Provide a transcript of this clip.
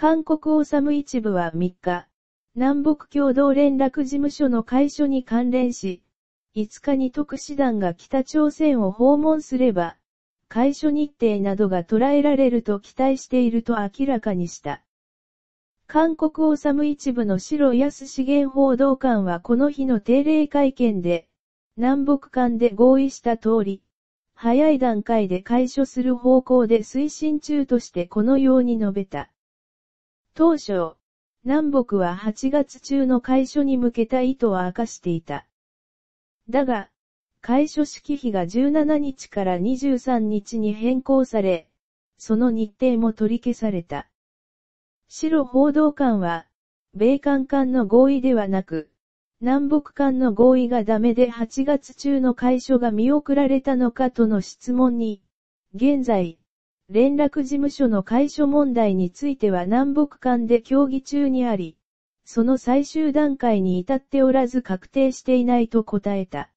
韓国王サム一部は3日、南北共同連絡事務所の会所に関連し、5日に特使団が北朝鮮を訪問すれば、会所日程などが捉えられると期待していると明らかにした。韓国王サム一部の白安資源報道官はこの日の定例会見で、南北間で合意した通り、早い段階で解消する方向で推進中としてこのように述べた。当初、南北は8月中の会所に向けた意図は明かしていた。だが、会所式日が17日から23日に変更され、その日程も取り消された。白報道官は、米韓間の合意ではなく、南北間の合意がダメで8月中の会所が見送られたのかとの質問に、現在、連絡事務所の解消問題については南北間で協議中にあり、その最終段階に至っておらず確定していないと答えた。